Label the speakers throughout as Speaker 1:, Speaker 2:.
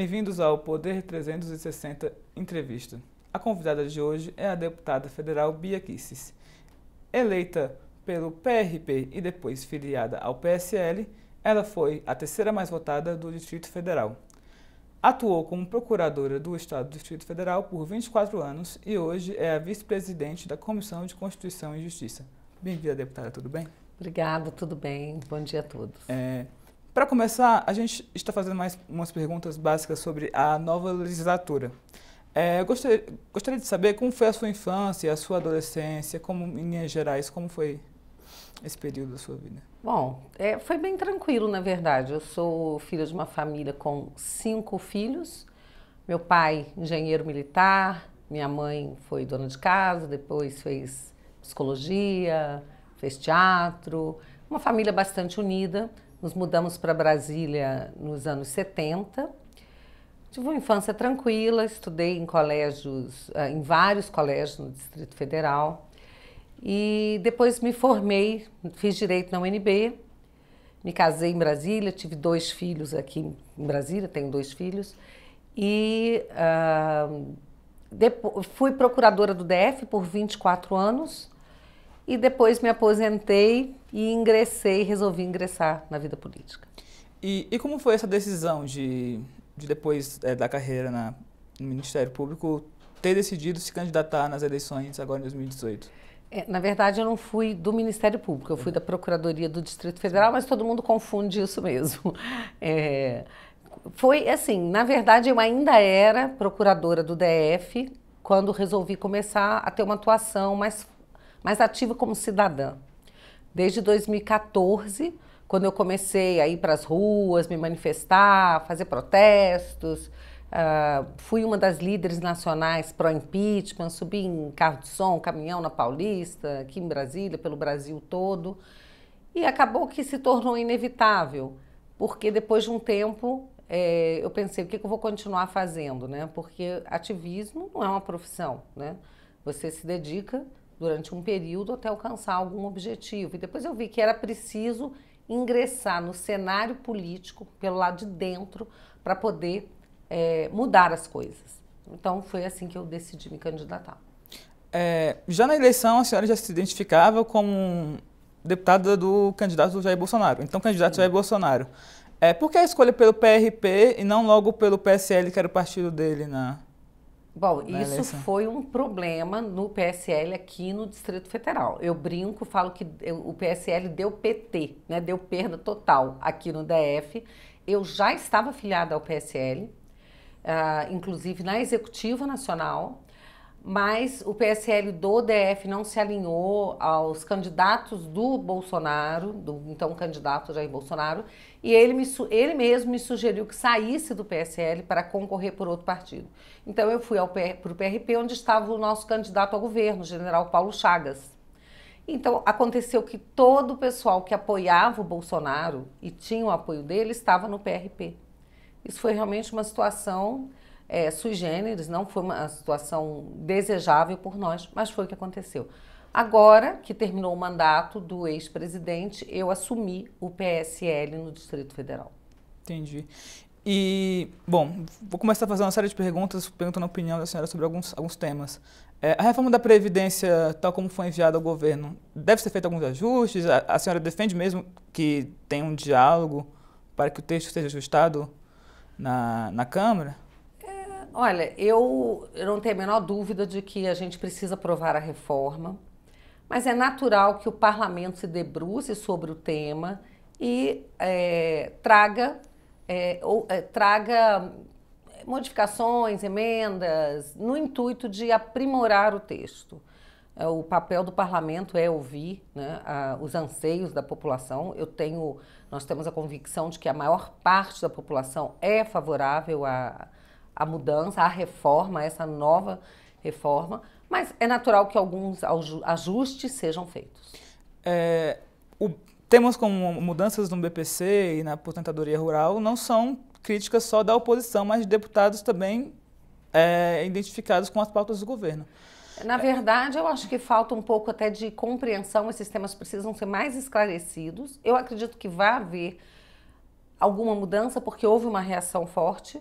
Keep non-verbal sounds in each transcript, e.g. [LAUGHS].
Speaker 1: Bem-vindos ao Poder 360 Entrevista. A convidada de hoje é a deputada federal Bia Kisses. Eleita pelo PRP e depois filiada ao PSL, ela foi a terceira mais votada do Distrito Federal. Atuou como procuradora do Estado do Distrito Federal por 24 anos e hoje é a vice-presidente da Comissão de Constituição e Justiça. Bem-vinda, deputada, tudo bem? Obrigada, tudo bem. Bom dia a todos. É, para começar, a gente está fazendo mais umas perguntas básicas sobre a nova legislatura. É, gostaria, gostaria de saber como foi a sua infância, a sua adolescência, como em Minas Gerais, como foi esse período da sua vida? Bom,
Speaker 2: é, foi bem tranquilo, na verdade. Eu sou filha de uma família com cinco filhos. Meu pai, engenheiro militar, minha mãe foi dona de casa, depois fez psicologia, fez teatro. Uma família bastante unida. Nos mudamos para Brasília nos anos 70. Tive uma infância tranquila, estudei em colégios, eh, em vários colégios no Distrito Federal. E depois me formei, fiz direito na UNB, me casei em Brasília, tive dois filhos aqui em Brasília, tenho dois filhos. E uh, ah, depois, fui procuradora do DF por 24 anos e depois me aposentei e ingressei, resolvi ingressar na vida política.
Speaker 1: E, e como foi essa decisão de, de depois é, da carreira na, no Ministério Público, ter decidido se candidatar nas eleições agora em 2018?
Speaker 2: É, na verdade, eu não fui do Ministério Público, eu fui uhum. da Procuradoria do Distrito Federal, mas todo mundo confunde isso mesmo. [LAUGHS] É, foi assim, na verdade, eu ainda era procuradora do DF quando resolvi começar a ter uma atuação mais mas ativa como cidadã. Desde 2014, quando eu comecei a ir para as ruas, me manifestar, fazer protestos, uh, fui uma das líderes nacionais pro impeachment, subi em carro de som, caminhão na Paulista, aqui em Brasília, pelo Brasil todo. E acabou que se tornou inevitável, porque depois de um tempo é, eu pensei, o que, que eu vou continuar fazendo, né? Porque ativismo não é uma profissão, né? Você se dedica durante um período até alcançar algum objetivo. E depois eu vi que era preciso ingressar no cenário político pelo lado de dentro para poder é, mudar as coisas. Então foi assim que eu decidi me candidatar.
Speaker 1: É, já na eleição a senhora já se identificava como deputada do candidato Jair Bolsonaro, então candidato Sim. Jair Bolsonaro. É, por que a escolha pelo PRP e não logo pelo PSL, que era o partido dele na,
Speaker 2: Bom, Na né, isso eleição. foi um problema no PSL aqui no Distrito Federal. Eu brinco, falo que o PSL deu PT, né? deu perda total aqui no DF. Eu já estava filiada ao PSL, Uh, ah, inclusive na Executiva Nacional, mas o PSL do DF não se alinhou aos candidatos do Bolsonaro, do então candidato Jair Bolsonaro, e ele, me, ele mesmo me sugeriu que saísse do PSL para concorrer por outro partido. Então eu fui para o PRP, onde estava o nosso candidato ao governo, o general Paulo Chagas. Então aconteceu que todo o pessoal que apoiava o Bolsonaro e tinha o apoio dele estava no PRP. Isso foi realmente uma situação é, sui generis, não foi uma situação desejável por nós, mas foi o que aconteceu. Agora que terminou o mandato do ex-presidente, eu assumi o PSL no Distrito Federal.
Speaker 1: Entendi. E, bom, vou começar a fazer uma série de perguntas, perguntando a opinião da senhora sobre alguns, alguns temas. É, a reforma da Previdência, tal como foi enviada ao governo, deve ser feito alguns ajustes? A, a senhora defende mesmo que tenha um diálogo para que o texto seja ajustado na, na Câmara?
Speaker 2: É, olha, eu, eu não tenho a menor dúvida de que a gente precisa aprovar a reforma mas é natural que o parlamento se debruce sobre o tema e é, traga, é, ou, é, traga modificações, emendas, no intuito de aprimorar o texto. É, o papel do parlamento é ouvir né, a, os anseios da população. Eu tenho, nós temos a convicção de que a maior parte da população é favorável à, à mudança, à reforma, a essa nova
Speaker 1: reforma, mas é natural que alguns ajustes sejam feitos. É, o, temas como mudanças no BPC e na aposentadoria rural não são críticas só da oposição, mas de deputados também é, identificados com as pautas do governo.
Speaker 2: Na verdade, eu acho que falta um pouco até de compreensão, esses temas precisam ser mais esclarecidos. Eu acredito que vai haver alguma mudança, porque houve uma reação forte.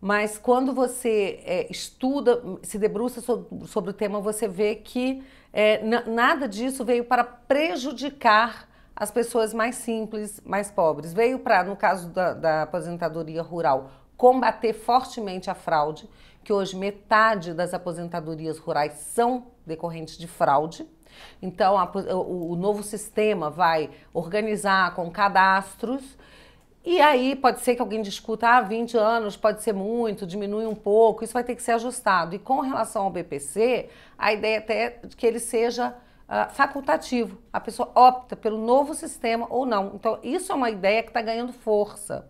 Speaker 2: Mas quando você é, estuda, se debruça sobre, sobre, o tema, você vê que é, nada disso veio para prejudicar as pessoas mais simples, mais pobres. Veio para, no caso da, da aposentadoria rural, combater fortemente a fraude, que hoje metade das aposentadorias rurais são decorrentes de fraude. Então, a, o, o novo sistema vai organizar com cadastros e aí pode ser que alguém discuta, ah, 20 anos pode ser muito, diminui um pouco, isso vai ter que ser ajustado. E com relação ao BPC, a ideia até é que ele seja uh, facultativo. A pessoa opta pelo novo sistema ou não. Então, isso é uma ideia que está ganhando força.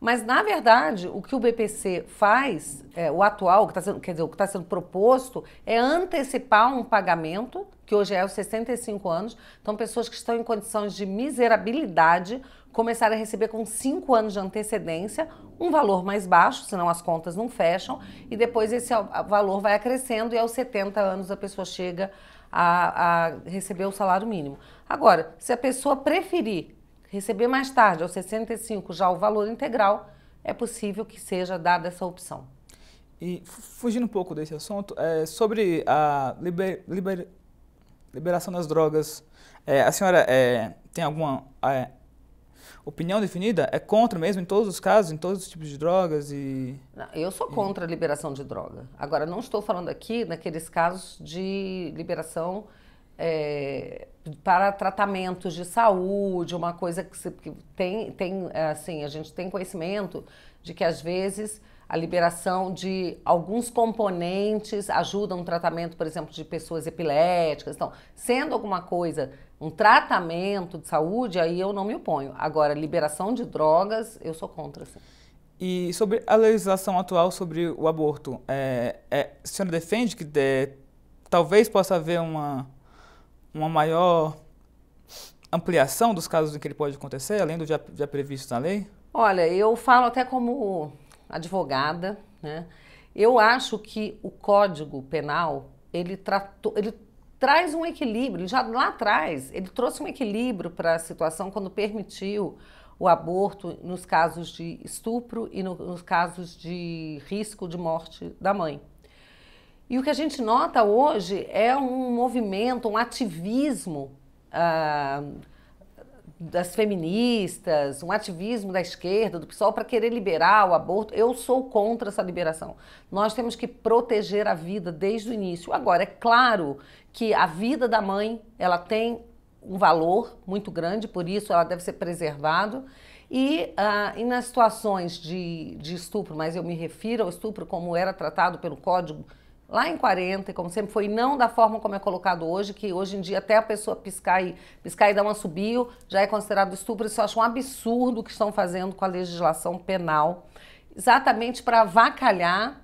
Speaker 2: Mas, na verdade, o que o BPC faz, é, o atual, que tá sendo, quer dizer, o que está sendo proposto, é antecipar um pagamento, que hoje é os 65 anos. Então, pessoas que estão em condições de miserabilidade começaram a receber com 5 anos de antecedência um valor mais baixo, senão as contas não fecham, e depois esse valor vai acrescendo e aos 70 anos a pessoa chega a, a receber o salário mínimo. Agora, se a pessoa preferir receber mais tarde, aos 65, já o valor integral, é possível que seja dada essa opção.
Speaker 1: E fugindo um pouco desse assunto, é, sobre a liber, liber, liberação das drogas, é, a senhora é, tem alguma é, opinião definida? É contra mesmo em todos os casos, em todos os tipos de drogas e...
Speaker 2: Não, eu sou contra e... a liberação de droga. Agora, não estou falando aqui naqueles casos de liberação é, para tratamentos de saúde, uma coisa que, se, que tem, tem, é, assim, a gente tem conhecimento de que às vezes a liberação de alguns componentes ajuda no tratamento, por exemplo, de pessoas epiléticas. Então, sendo alguma coisa, um tratamento de saúde, aí eu não me oponho. Agora, liberação de drogas, eu sou contra, sim.
Speaker 1: E sobre a legislação atual sobre o aborto, é, é, a senhora defende que de, é, talvez possa haver uma uma maior ampliação dos casos em que ele pode acontecer, além do já, já previsto na lei?
Speaker 2: Olha, eu falo até como advogada, né? Eu acho que o Código Penal, ele tratou, ele traz um equilíbrio, já lá atrás, ele trouxe um equilíbrio para a situação quando permitiu o aborto nos casos de estupro e no, nos casos de risco de morte da mãe. E o que a gente nota hoje é um movimento, um ativismo ah, das feministas, um ativismo da esquerda, do pessoal para querer liberar o aborto. Eu sou contra essa liberação. Nós temos que proteger a vida desde o início. Agora, é claro que a vida da mãe, ela tem um valor muito grande, por isso ela deve ser preservada. E, ah, e nas situações de, de estupro, mas eu me refiro ao estupro como era tratado pelo Código lá em 40, como sempre foi, não da forma como é colocado hoje, que hoje em dia até a pessoa piscar e, piscar e dar uma subiu já é considerado estupro. Isso eu acho um absurdo o que estão fazendo com a legislação penal, exatamente para avacalhar,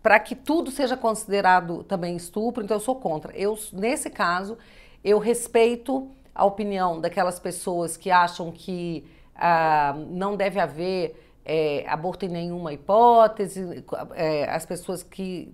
Speaker 2: para que tudo seja considerado também estupro. Então eu sou contra. Eu, nesse caso, eu respeito a opinião daquelas pessoas que acham que ah, não deve haver é, aborto em nenhuma hipótese, é, as pessoas que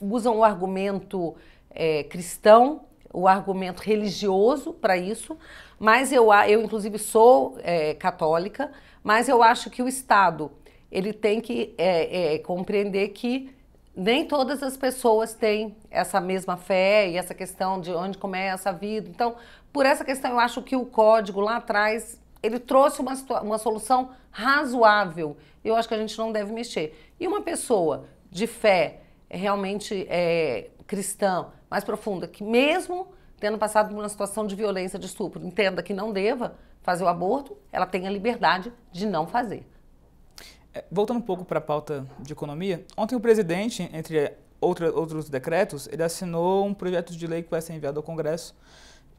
Speaker 2: usam o argumento é, cristão, o argumento religioso para isso, mas eu, eu inclusive sou é, católica, mas eu acho que o Estado ele tem que é, é, compreender que nem todas as pessoas têm essa mesma fé e essa questão de onde começa a vida. Então, por essa questão, eu acho que o código lá atrás ele trouxe uma, uma solução razoável. Eu acho que a gente não deve mexer. E uma pessoa de fé é realmente é, cristã, mais profunda, que mesmo tendo passado por uma situação de violência, de estupro, entenda que não deva fazer o aborto, ela tem a liberdade de não fazer.
Speaker 1: É, voltando um pouco para a pauta de economia, ontem o presidente, entre outra, outros decretos, ele assinou um projeto de lei que vai ser enviado ao Congresso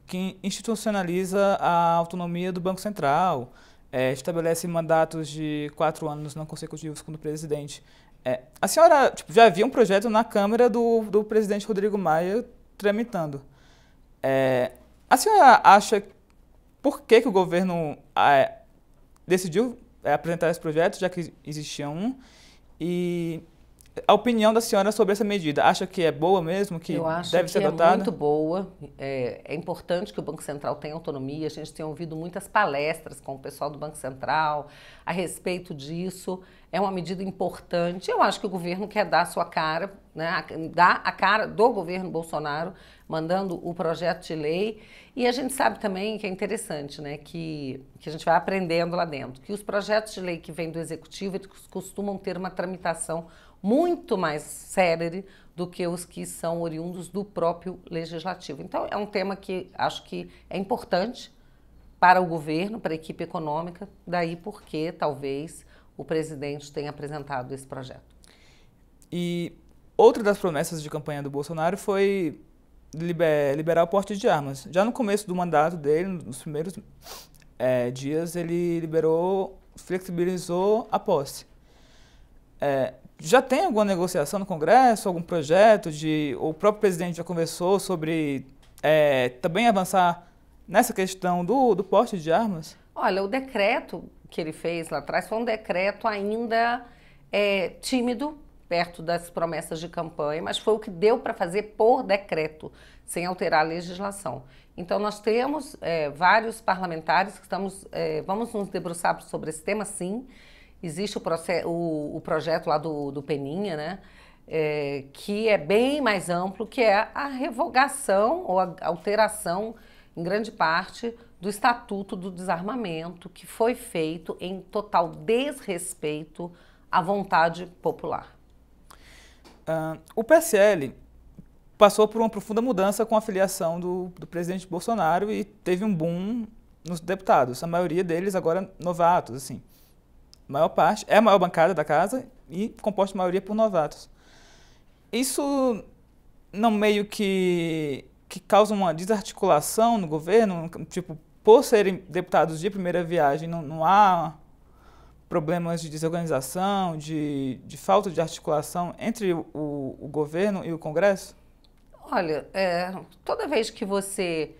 Speaker 1: que institucionaliza a autonomia do Banco Central, é, estabelece mandatos de quatro anos não consecutivos com o presidente. É, a senhora tipo, já havia um projeto na Câmara do, do presidente Rodrigo Maia tramitando. É, a senhora acha por que, que o governo é, decidiu apresentar esse projeto, já que existia um? E a opinião da senhora sobre essa medida. Acha que é boa mesmo? Que Eu acho deve que ser é adotada? é muito boa.
Speaker 2: É, é, importante que o Banco Central tenha
Speaker 1: autonomia. A gente
Speaker 2: tem ouvido muitas palestras com o pessoal do Banco Central a respeito disso. É uma medida importante. Eu acho que o governo quer dar a sua cara, né, dar a cara do governo Bolsonaro, mandando o projeto de lei. E a gente sabe também que é interessante, né, que, que a gente vai aprendendo lá dentro, que os projetos de lei que vêm do Executivo eles costumam ter uma tramitação muito mais célere do que os que são oriundos do próprio legislativo. Então, é um tema que acho que é importante para o governo, para a equipe econômica, daí porque talvez o presidente tenha
Speaker 1: apresentado esse projeto. E outra das promessas de campanha do Bolsonaro foi liberar o porte de armas. Já no começo do mandato dele, nos primeiros é, dias, ele liberou, flexibilizou a posse. É, já tem alguma negociação no Congresso, algum projeto de. O próprio presidente já conversou sobre é, também avançar nessa questão do, do porte de armas?
Speaker 2: Olha, o decreto que ele fez lá atrás foi um decreto ainda é, tímido, perto das promessas de campanha, mas foi o que deu para fazer por decreto, sem alterar a legislação. Então, nós temos é, vários parlamentares que estamos, é, vamos nos debruçar sobre esse tema, sim. Existe o, processo, o, o projeto lá do, do Peninha, né? É, que é bem mais amplo, que é a revogação ou a alteração, em grande parte, do Estatuto do Desarmamento, que foi feito em total desrespeito
Speaker 1: à vontade popular. Uh, o PSL passou por uma profunda mudança com a filiação do, do presidente Bolsonaro e teve um boom nos deputados, a maioria deles agora novatos, assim maior parte, é a maior bancada da casa e composta maioria por novatos. Isso não meio que, que causa uma desarticulação no governo, tipo, por serem deputados de primeira viagem, não, não há problemas de desorganização, de, de falta de articulação entre o, o governo e o Congresso?
Speaker 2: Olha, é, toda vez que você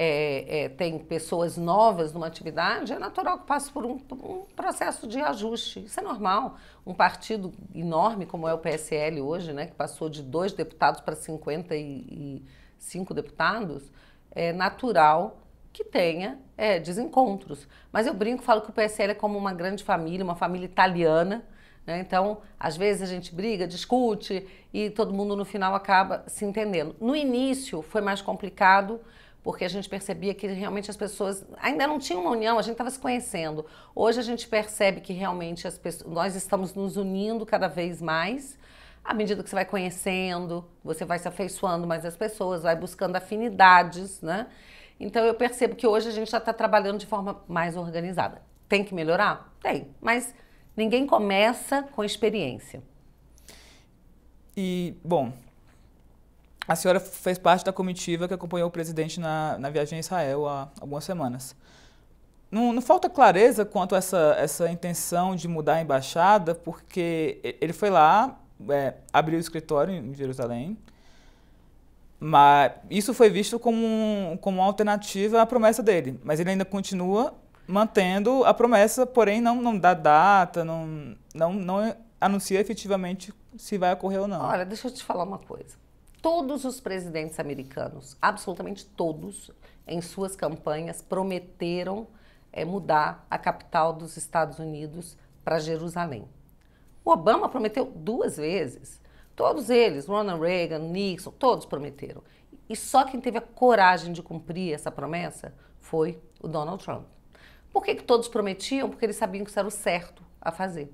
Speaker 2: é, é, tem pessoas novas numa atividade, é natural que passe por um, um, processo de ajuste. Isso é normal. Um partido enorme como é o PSL hoje, né, que passou de dois deputados para 55 deputados, é natural que tenha é, desencontros. Mas eu brinco, falo que o PSL é como uma grande família, uma família italiana. Né? Então, às vezes a gente briga, discute e todo mundo no final acaba se entendendo. No início foi mais complicado porque a gente percebia que realmente as pessoas ainda não tinham uma união, a gente estava se conhecendo. Hoje a gente percebe que realmente as pessoas, nós estamos nos unindo cada vez mais. À medida que você vai conhecendo, você vai se afeiçoando mais às pessoas, vai buscando afinidades, né? Então eu percebo que hoje a gente já está trabalhando de forma mais organizada. Tem que melhorar? Tem, mas ninguém começa
Speaker 1: com experiência. E, bom, a senhora fez parte da comitiva que acompanhou o presidente na, na viagem a Israel há algumas semanas. Não, não, falta clareza quanto a essa, essa intenção de mudar a embaixada, porque ele foi lá, é, abriu o escritório em Jerusalém, mas isso foi visto como, um, como uma alternativa à promessa dele. Mas ele ainda continua mantendo a promessa, porém não, não dá data, não, não, não anuncia efetivamente se vai ocorrer ou não. Olha, deixa eu te falar uma coisa.
Speaker 2: Todos os presidentes americanos, absolutamente todos, em suas campanhas prometeram é, mudar a capital dos Estados Unidos para Jerusalém. O Obama prometeu duas vezes. Todos eles, Ronald Reagan, Nixon, todos prometeram. E só quem teve a coragem de cumprir essa promessa foi o Donald Trump. Por que, que todos prometiam? Porque eles sabiam que isso era o certo a fazer.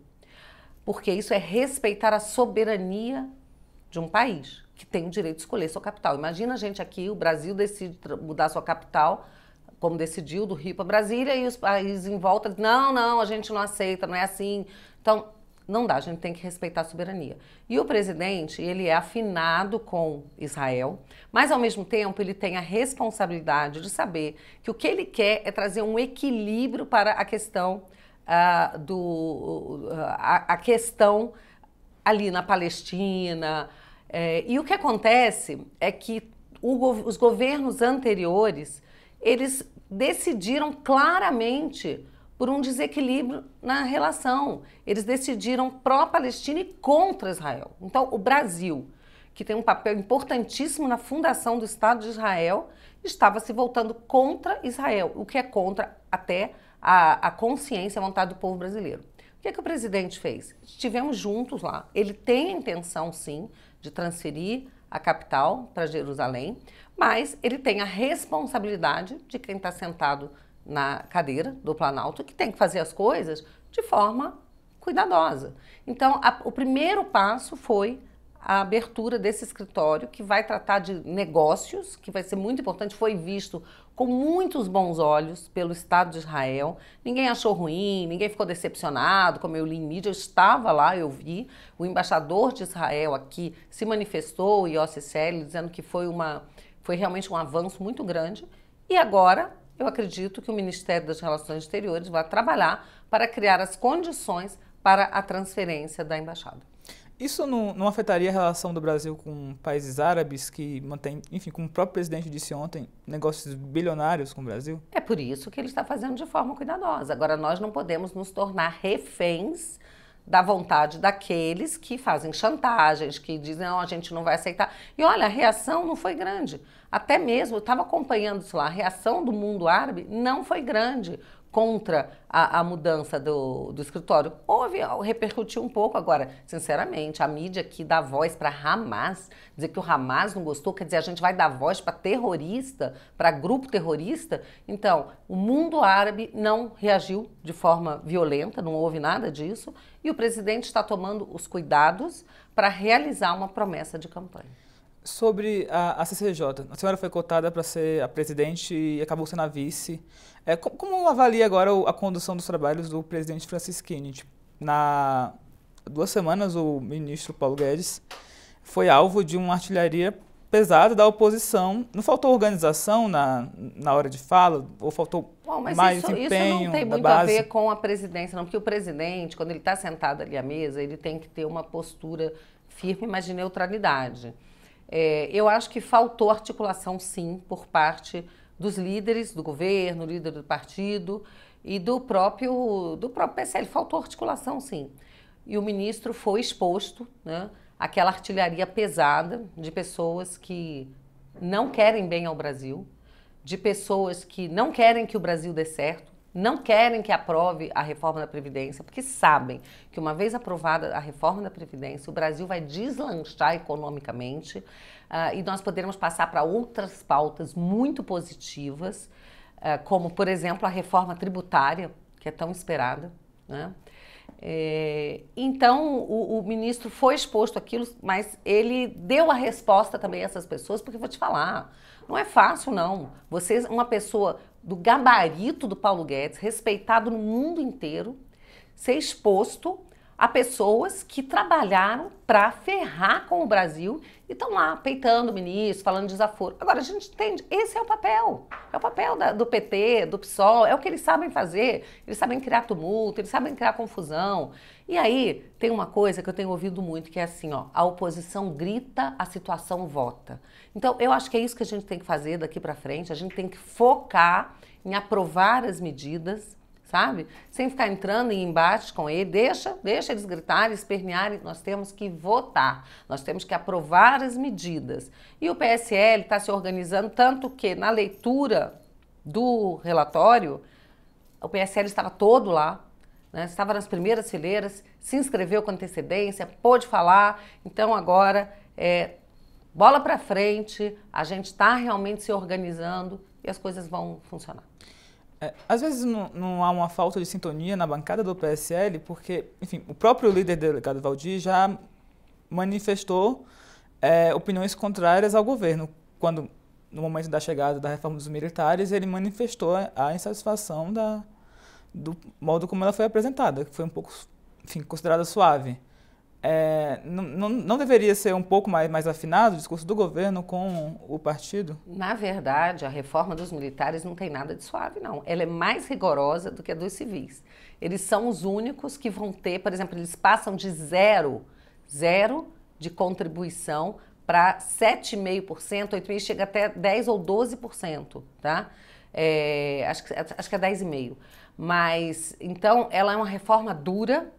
Speaker 2: Porque isso é respeitar a soberania de um país que tem o direito de escolher sua capital. Imagina a gente aqui, o Brasil decide mudar sua capital, como decidiu do Rio para Brasília, e os países em volta dizem, não, não, a gente não aceita, não é assim. Então, não dá, a gente tem que respeitar a soberania. E o presidente, ele é afinado com Israel, mas ao mesmo tempo ele tem a responsabilidade de saber que o que ele quer é trazer um equilíbrio para a questão uh, do uh, a, a, questão ali na Palestina, é, e o que acontece é que o, os governos anteriores eles decidiram claramente por um desequilíbrio na relação. Eles decidiram pró-Palestina e contra Israel. Então, o Brasil, que tem um papel importantíssimo na fundação do Estado de Israel, estava se voltando contra Israel, o que é contra até a, a consciência, a vontade do povo brasileiro. O que, é que o presidente fez? Estivemos juntos lá. Ele tem a intenção, sim, de transferir a capital para Jerusalém, mas ele tem a responsabilidade de quem está sentado na cadeira do Planalto, que tem que fazer as coisas de forma cuidadosa. Então, a, o primeiro passo foi a abertura desse escritório que vai tratar de negócios, que vai ser muito importante, foi visto com muitos bons olhos pelo Estado de Israel. Ninguém achou ruim, ninguém ficou decepcionado, como eu li em mídia, eu estava lá, eu vi. O embaixador de Israel aqui se manifestou, e OCCL, dizendo que foi, uma, foi realmente um avanço muito grande. E agora, eu acredito que o Ministério das Relações Exteriores vai trabalhar para criar as condições para a transferência da embaixada.
Speaker 1: Isso não, não, afetaria a relação do Brasil com países árabes que mantém, enfim, como o próprio presidente disse ontem, negócios bilionários com o Brasil?
Speaker 2: É por isso que ele está fazendo de forma cuidadosa. Agora, nós não podemos nos tornar reféns da vontade daqueles que fazem chantagens, que dizem, não, a gente não vai aceitar. E olha, a reação não foi grande até mesmo, eu estava acompanhando isso lá, a reação do mundo árabe não foi grande contra a, a mudança do, do, escritório. Houve, repercutiu um pouco. Agora, sinceramente, a mídia que dá voz para Hamas, dizer que o Hamas não gostou, quer dizer, a gente vai dar voz para terrorista, para grupo terrorista. Então, o mundo árabe não reagiu de forma violenta, não houve nada disso, e o presidente está tomando os cuidados para realizar uma promessa de campanha.
Speaker 1: Sobre a, a, CCJ, a senhora foi cotada para ser a presidente e acabou sendo a vice. É, como, como, avalia agora a condução dos trabalhos do presidente Francisquini? Tipo, na duas semanas, o ministro Paulo Guedes foi alvo de uma artilharia pesada da oposição. Não faltou organização na, na hora de fala? Ou faltou Bom, mas mais isso, empenho isso não tem muito base? a ver
Speaker 2: com a presidência, não. Porque o presidente, quando ele está sentado ali à mesa, ele tem que ter uma postura firme, mas de neutralidade. É, eu acho que faltou articulação, sim, por parte dos líderes do governo, líder do partido e do próprio, do próprio PSL. Faltou articulação, sim. E o ministro foi exposto né, àquela artilharia pesada de pessoas que não querem bem ao Brasil, de pessoas que não querem que o Brasil dê certo, não querem que aprove a reforma da Previdência, porque sabem que, uma vez aprovada a reforma da Previdência, o Brasil vai deslanchar economicamente uh, e nós poderemos passar para outras pautas muito positivas, uh, como, por exemplo, a reforma tributária, que é tão esperada. Né? É, então, o, o, ministro foi exposto aquilo, mas ele deu a resposta também a essas pessoas, porque vou te falar, não é fácil, não. Você, uma pessoa do gabarito do Paulo Guedes, respeitado no mundo inteiro, ser exposto a pessoas que trabalharam para ferrar com o Brasil e estão lá peitando o ministro, falando desaforo. Agora, a gente entende, esse é o papel. É o papel da, do PT, do PSOL, é o que eles sabem fazer. Eles sabem criar tumulto, eles sabem criar confusão. E aí, tem uma coisa que eu tenho ouvido muito, que é assim, ó, a oposição grita, a situação vota. Então, eu acho que é isso que a gente tem que fazer daqui para frente. A gente tem que focar em aprovar as medidas, sabe? Sem ficar entrando em embate com ele, deixa, deixa eles gritarem, espernearem, nós temos que votar, nós temos que aprovar as medidas. E o PSL está se organizando tanto que na leitura do relatório, o PSL estava todo lá, né? estava nas primeiras fileiras, se inscreveu com antecedência, pôde falar, então agora é bola para frente, a gente está realmente se organizando e as coisas vão funcionar.
Speaker 1: É, às vezes não, não, há uma falta de sintonia na bancada do PSL, porque, enfim, o próprio líder delegado Valdir já manifestou é, opiniões contrárias ao governo. Quando, no momento da chegada da reforma dos militares, ele manifestou a insatisfação da, do modo como ela foi apresentada, que foi um pouco enfim, considerada suave. É, não, não, não, deveria ser um pouco mais, mais afinado o discurso do governo com o partido?
Speaker 2: Na verdade, a reforma dos militares não tem nada de suave, não. Ela é mais rigorosa do que a dos civis. Eles são os únicos que vão ter, por exemplo, eles passam de zero, zero de contribuição para 7,5%, 8,5% chega até 10% ou 12%, tá? É, acho, que, acho que é 10,5%. Mas, então, ela é uma reforma dura,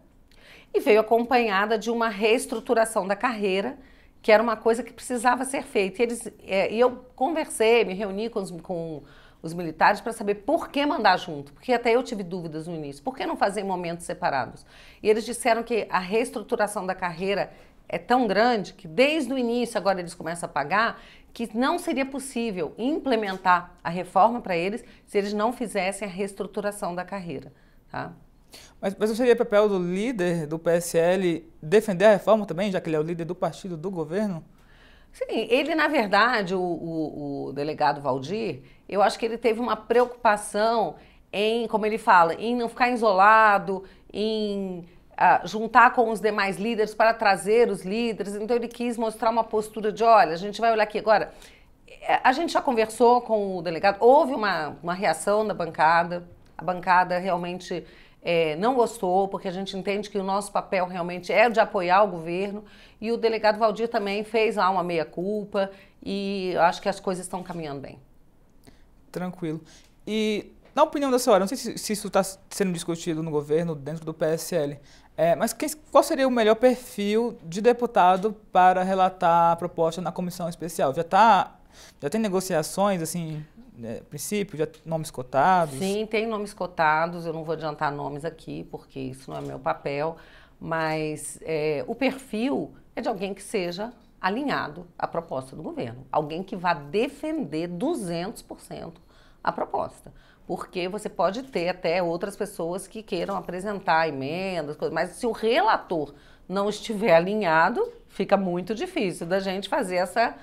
Speaker 2: e veio acompanhada de uma reestruturação da carreira, que era uma coisa que precisava ser feita. E, eles, é, e eu conversei, me reuni com os, com os militares para saber por que mandar junto, porque até eu tive dúvidas no início, por que não fazer em momentos separados? E eles disseram que a reestruturação da carreira é tão grande que desde o início agora eles começam a pagar que não seria possível implementar a reforma para eles se eles não fizessem a reestruturação da carreira,
Speaker 1: tá? Mas, mas seria papel do líder do PSL defender a reforma também, já que ele é o líder do partido, do governo?
Speaker 2: Sim, ele, na verdade, o, o, o delegado Valdir, eu acho que ele teve uma preocupação em, como ele fala, em não ficar isolado, em Uh, juntar com os demais líderes para trazer os líderes. Então ele quis mostrar uma postura de, olha, a gente vai olhar aqui agora. É, a gente já conversou com o delegado, houve uma, uma reação da bancada, a bancada realmente é, não gostou, porque a gente entende que o nosso papel realmente é de apoiar o governo. E o delegado Valdir também fez lá uma meia-culpa e acho que as coisas estão caminhando bem.
Speaker 1: Tranquilo. E na opinião da senhora, não sei se, se isso está sendo discutido no governo, dentro do PSL, é, mas quem, qual seria o melhor perfil de deputado para relatar a proposta na comissão especial? Já, tá, já tem negociações, assim? é, princípio, já nomes cotados? Sim,
Speaker 2: tem nomes cotados, eu não vou adiantar nomes aqui, porque isso não é meu papel, mas é, o perfil é de alguém que seja alinhado à proposta do governo, alguém que vá defender 200% a proposta. Porque você pode ter até outras pessoas que queiram apresentar emendas, mas se o relator não estiver alinhado, fica muito difícil da gente fazer essa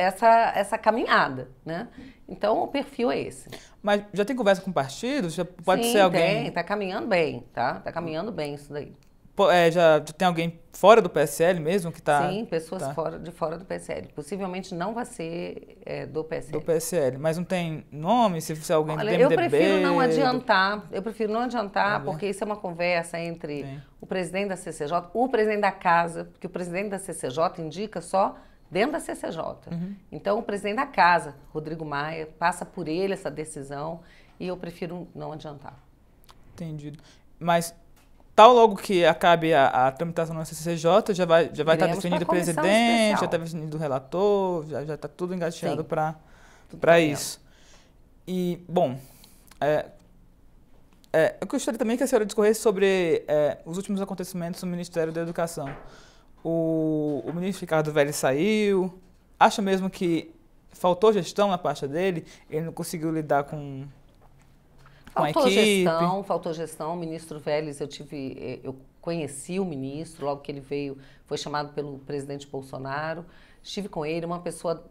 Speaker 2: essa, essa caminhada, né? Então, o perfil é esse.
Speaker 1: Mas já tem conversa com partidos? Já pode Sim, ser alguém... tem. Tá
Speaker 2: caminhando bem, tá? Tá caminhando bem isso daí.
Speaker 1: Pô, é, já, já, tem alguém fora do PSL mesmo que tá... Sim, pessoas tá. Fora,
Speaker 2: de fora do PSL. Possivelmente
Speaker 1: não vai ser é, do PSL. Do PSL. Mas não tem nome? Se for é alguém Olha, do MDB... Eu prefiro não adiantar.
Speaker 2: Eu prefiro não adiantar, porque isso é uma conversa entre Sim. o presidente da CCJ, o presidente da casa, porque o presidente da CCJ indica só dentro da CCJ. Uhum. Então, o presidente da casa, Rodrigo Maia, passa por ele essa decisão e eu prefiro não
Speaker 1: adiantar. Entendido. Mas, tal logo que acabe a, a tramitação na CCJ, já vai, já vai tá estar definido o presidente, especial. já está definido o relator, já está tudo engateado para isso. E, bom, é, é, eu gostaria também que a senhora discorresse sobre é, os últimos acontecimentos no Ministério da Educação o, o ministro Ricardo Velho saiu. Acha mesmo que faltou gestão na pasta dele? Ele não conseguiu lidar com, com faltou a equipe? Gestão,
Speaker 2: faltou gestão. O ministro Vélez, eu tive... Eh, eu conheci o ministro, logo que ele veio, foi chamado pelo presidente Bolsonaro. Estive com ele, uma pessoa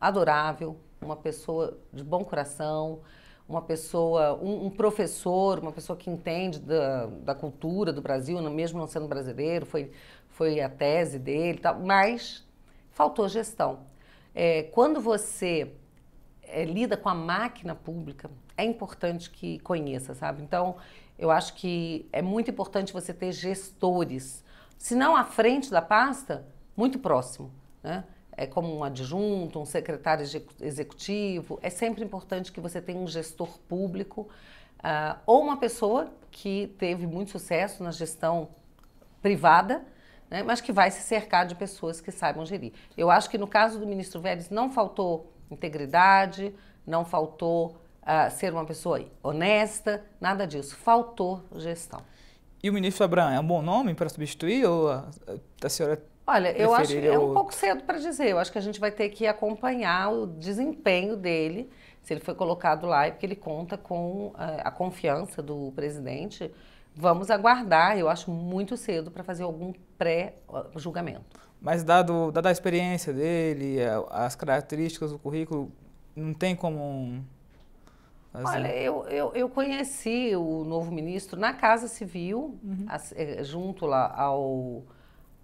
Speaker 2: adorável, uma pessoa de bom coração, uma pessoa, um, um professor, uma pessoa que entende da, da, cultura do Brasil, mesmo não sendo brasileiro, foi foi a tese dele, tal, mas faltou gestão. É, quando você é, lida com a máquina pública, é importante que conheça, sabe? Então, eu acho que é muito importante você ter gestores, se não à frente da pasta, muito próximo, né? É como um adjunto, um secretário executivo. É sempre importante que você tenha um gestor público uh, ou uma pessoa que teve muito sucesso na gestão privada né? mas que vai se cercar de pessoas que saibam gerir. Eu acho que no caso do ministro Vélez não faltou integridade, não faltou uh, ser uma pessoa honesta, nada disso. Faltou gestão.
Speaker 1: E o ministro Abraham é um bom nome para substituir ou a, a senhora Olha, eu acho que é um pouco
Speaker 2: cedo para dizer. Eu acho que a gente vai ter que acompanhar o desempenho dele, se ele foi colocado lá, porque ele conta com a, ah, a confiança do presidente. Vamos aguardar, eu acho muito cedo para fazer algum
Speaker 1: pré-julgamento. Mas dado, dada a experiência dele, é, as características do currículo, não tem como Fazer. Olha,
Speaker 2: eu, eu, eu, conheci o novo ministro na Casa Civil, uhum. É, junto lá ao,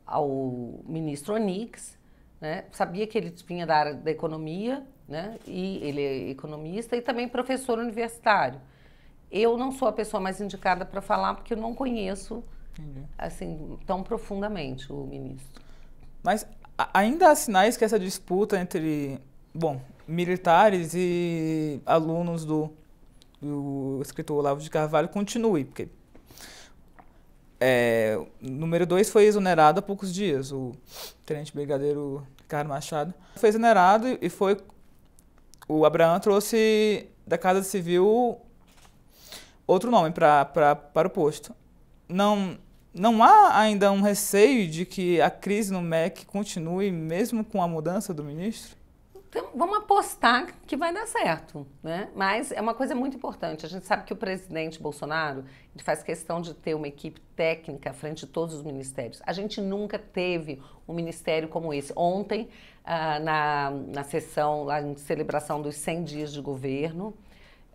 Speaker 2: ao ministro Onix. Né? Sabia que ele vinha da área da economia, né? e ele é economista e também professor universitário. Eu não sou a pessoa mais indicada para falar porque eu não conheço Entendi. assim tão
Speaker 1: profundamente o ministro. Mas ainda há sinais que essa disputa entre, bom, militares e alunos do, do escritor Olavo de Carvalho continue, porque é, número 2 foi exonerado há poucos dias, o tenente brigadeiro Ricardo Machado. Foi exonerado e foi. O Abraão trouxe da Casa Civil outro nome pra, pra, para o posto. Não, não há ainda um receio de que a crise no MEC continue mesmo com a mudança do ministro? Então,
Speaker 2: vamos apostar que vai dar certo, né? Mas é uma coisa muito importante. A gente sabe que o presidente Bolsonaro ele faz questão de ter uma equipe técnica à frente de todos os ministérios. A gente nunca teve um ministério como esse. Ontem, ah, na, na sessão lá em celebração dos 100 dias de governo,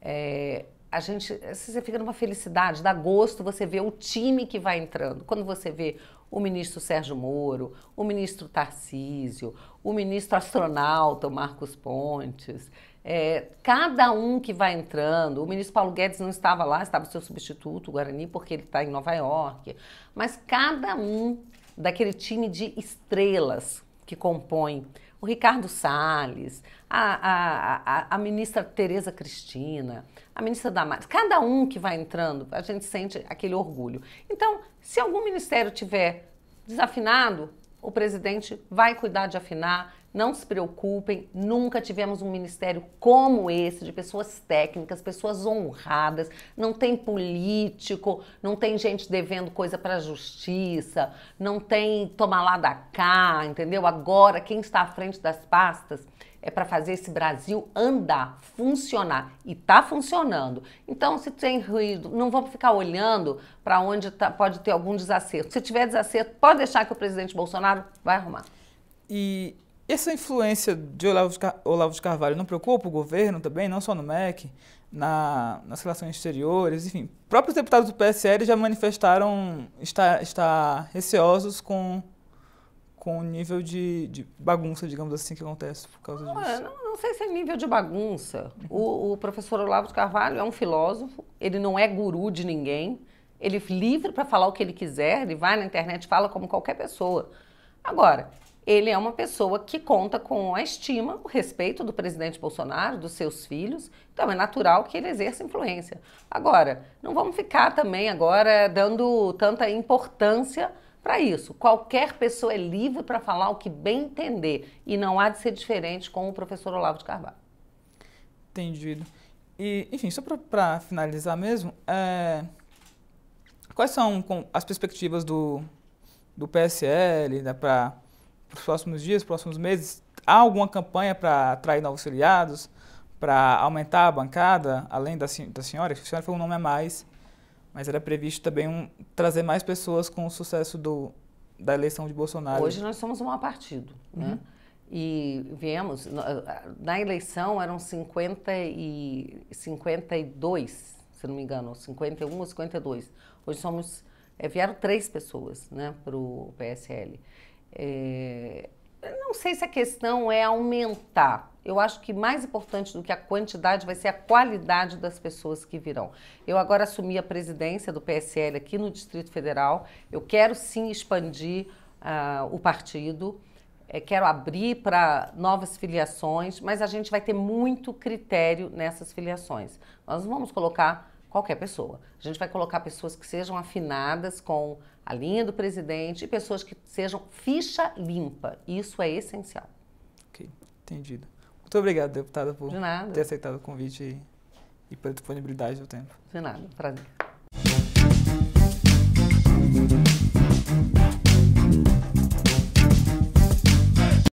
Speaker 2: é, a gente você fica numa felicidade, dá gosto você vê o time que vai entrando. Quando você vê o ministro Sérgio Moro, o ministro Tarcísio, o ministro astronauta Marcos Pontes, é, cada um que vai entrando, o ministro Paulo Guedes não estava lá, estava seu substituto, Guarani, porque ele está em Nova York, mas cada um daquele time de estrelas que compõe o Ricardo Salles, a, a, a, a ministra Tereza Cristina, a ministra Damares, cada um que vai entrando, a gente sente aquele orgulho. Então, se algum ministério tiver desafinado, o presidente vai cuidar de afinar. Não se preocupem, nunca tivemos um ministério como esse, de pessoas técnicas, pessoas honradas. Não tem político, não tem gente devendo coisa para a justiça, não tem tomar lá da cá, entendeu? Agora, quem está à frente das pastas é para fazer esse Brasil andar, funcionar. E está funcionando. Então, se tem ruído, não vamos ficar olhando para onde tá, pode ter algum desacerto. Se tiver desacerto, pode deixar que o presidente Bolsonaro vai arrumar.
Speaker 1: E essa influência de Olavo de, Car Olavo de Carvalho não preocupa o governo também, não só no MEC, na, nas relações exteriores, enfim. Próprios deputados do PSL já manifestaram estar, estar receosos com com o nível de, de, bagunça, digamos assim, que acontece por causa disso? É, não,
Speaker 2: não sei se é nível de bagunça. O, o, professor Olavo de Carvalho é um filósofo, ele não é guru de ninguém, ele é livre para falar o que ele quiser, ele vai na internet fala como qualquer pessoa. Agora, ele é uma pessoa que conta com a estima, o respeito do presidente Bolsonaro, dos seus filhos, então é natural que ele exerça influência. Agora, não vamos ficar também agora dando tanta importância para isso. Qualquer pessoa é livre para falar o que bem entender e não há de ser diferente com o professor
Speaker 1: Olavo de Carvalho. Entendido. E, enfim, só para finalizar mesmo, é, quais são com, as perspectivas do, do PSL né, para os próximos dias, próximos meses? Há alguma campanha para atrair novos filiados, para aumentar a bancada, além da, da senhora? A senhora foi um nome a mais mas era previsto também um, trazer mais pessoas com o sucesso do, da eleição de Bolsonaro. Hoje
Speaker 2: nós somos um partido, uhum. né? E viemos, na eleição eram 50 e 52, se não me engano, 51 ou 52. Hoje somos, é, vieram três pessoas né, para o PSL. É, não sei se a questão é aumentar, eu acho que mais importante do que a quantidade vai ser a qualidade das pessoas que virão. Eu agora assumi a presidência do PSL aqui no Distrito Federal. Eu quero sim expandir uh, o partido. É, quero abrir para novas filiações, mas a gente vai ter muito critério nessas filiações. Nós não vamos colocar qualquer pessoa. A gente vai colocar pessoas que sejam afinadas com a linha do presidente e pessoas que sejam ficha limpa. Isso é essencial.
Speaker 1: Ok, entendido. Muito obrigado, deputada, por ter aceitado o convite e, e pela disponibilidade do tempo. De nada, prazer.